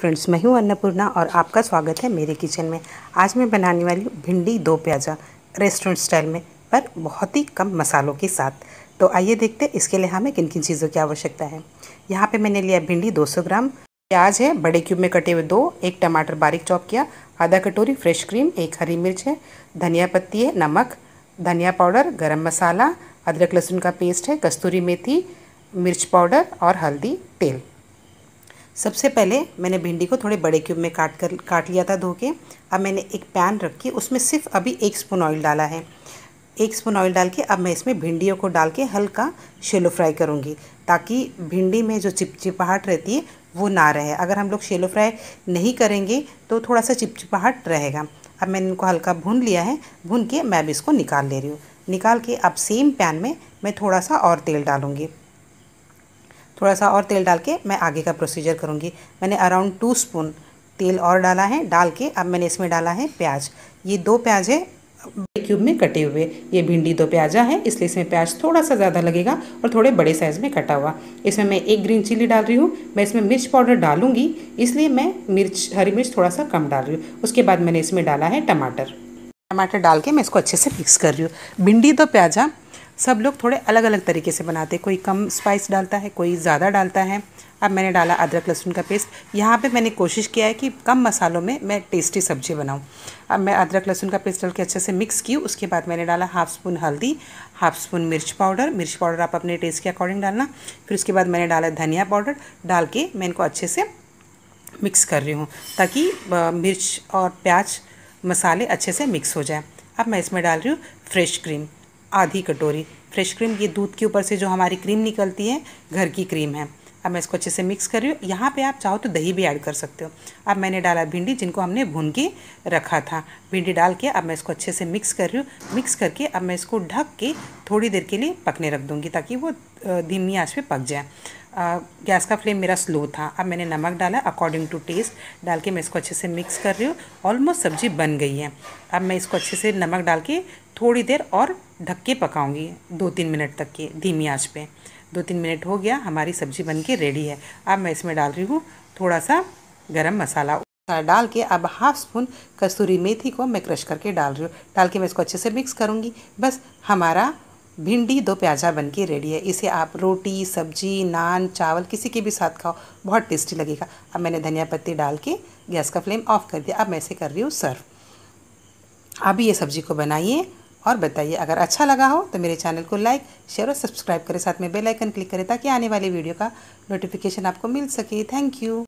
friends मैं हूं अन्नपूर्णा और आपका स्वागत है मेरे किचन में आज मैं बनाने वाली हूँ भिंडी दो प्याजा रेस्टोरेंट स्टाइल में पर बहुत ही कम मसालों के साथ तो आइए देखते हैं इसके लिए हमें किन किन चीज़ों की आवश्यकता है यहाँ पे मैंने लिया भिंडी 200 ग्राम प्याज है बड़े क्यूब में कटे हुए दो एक टमाटर बारीक चॉप किया आधा कटोरी फ्रेश क्रीम एक हरी मिर्च है धनिया पत्ती है नमक धनिया पाउडर गर्म मसाला अदरक लहसुन का पेस्ट है कस्तूरी मेथी मिर्च पाउडर और हल्दी तेल सबसे पहले मैंने भिंडी को थोड़े बड़े क्यूब में काट कर काट लिया था धो के अब मैंने एक पैन रखी उसमें सिर्फ अभी एक स्पून ऑयल डाला है एक स्पून ऑयल डाल के अब मैं इसमें भिंडियों को डाल के हल्का शेलो फ्राई करूँगी ताकि भिंडी में जो चिपचिपाहट रहती है वो ना रहे अगर हम लोग शेलो फ्राई नहीं करेंगे तो थोड़ा सा चिपचिपाहट रहेगा अब मैंने इनको हल्का भून लिया है भून के मैं अब इसको निकाल ले रही हूँ निकाल के अब सेम पैन में मैं थोड़ा सा और तेल डालूँगी थोड़ा सा और तेल डाल के मैं आगे का प्रोसीजर करूँगी मैंने अराउंड टू स्पून तेल और डाला है डाल के अब मैंने इसमें डाला है प्याज ये दो प्याज है क्यूब में कटे हुए ये भिंडी दो प्याजा है इसलिए इसमें प्याज थोड़ा सा ज़्यादा लगेगा और थोड़े बड़े साइज़ में कटा हुआ इसमें मैं एक ग्रीन चिली डाल रही हूँ मैं इसमें मिर्च पाउडर डालूंगी इसलिए मैं मिर्च हरी मिर्च थोड़ा सा कम डाल रही हूँ उसके बाद मैंने इसमें डाला है टमाटर टमाटर डाल के मैं इसको अच्छे से मिक्स कर रही हूँ भिंडी दो प्याजा सब लोग थोड़े अलग अलग तरीके से बनाते हैं कोई कम स्पाइस डालता है कोई ज़्यादा डालता है अब मैंने डाला अदरक लहसुन का पेस्ट यहाँ पे मैंने कोशिश किया है कि कम मसालों में मैं टेस्टी सब्जी बनाऊँ अब मैं अदरक लहसुन का पेस्ट डाल के अच्छे से मिक्स की उसके बाद मैंने डाला हाफ स्पून हल्दी हाफ स्पून मिर्च पाउडर मिर्च पाउडर आप अपने टेस्ट के अकॉर्डिंग डालना फिर उसके बाद मैंने डाला धनिया पाउडर डाल के मैं इनको अच्छे से मिक्स कर रही हूँ ताकि मिर्च और प्याज मसाले अच्छे से मिक्स हो जाए अब मैं इसमें डाल रही हूँ फ्रेश क्रीम आधी कटोरी फ्रेश क्रीम ये दूध के ऊपर से जो हमारी क्रीम निकलती है घर की क्रीम है अब मैं इसको अच्छे से मिक्स कर रही हूँ यहाँ पे आप चाहो तो दही भी ऐड कर सकते हो अब मैंने डाला भिंडी जिनको हमने भून के रखा था भिंडी डाल के अब मैं इसको अच्छे से मिक्स कर रही हूँ मिक्स करके अब मैं इसको ढक के थोड़ी देर के लिए पकने रख दूँगी ताकि वो धीमी आँच पे पक जाए गैस का फ्लेम मेरा स्लो था अब मैंने नमक डाला अकॉर्डिंग टू टेस्ट डाल के मैं इसको अच्छे से मिक्स कर रही हूँ ऑलमोस्ट सब्ज़ी बन गई है अब मैं इसको अच्छे से नमक डाल के थोड़ी देर और ढक के पकाऊंगी दो तीन मिनट तक के धीमी आंच पे दो तीन मिनट हो गया हमारी सब्ज़ी बन के रेडी है अब मैं इसमें डाल रही हूँ थोड़ा सा गरम मसाला डाल के अब हाफ स्पून कसूरी मेथी को मैं क्रश करके डाल रही हूँ डाल के मैं इसको अच्छे से मिक्स करूँगी बस हमारा भिंडी दो प्याजा बन के रेडी है इसे आप रोटी सब्जी नान चावल किसी के भी साथ खाओ बहुत टेस्टी लगेगा अब मैंने धनिया पत्ती डाल के गैस का फ्लेम ऑफ कर दिया अब मैं इसे कर रही हूँ सर्व अभी ये सब्ज़ी को बनाइए और बताइए अगर अच्छा लगा हो तो मेरे चैनल को लाइक शेयर और सब्सक्राइब करें साथ में बेल आइकन क्लिक करें ताकि आने वाली वीडियो का नोटिफिकेशन आपको मिल सके थैंक यू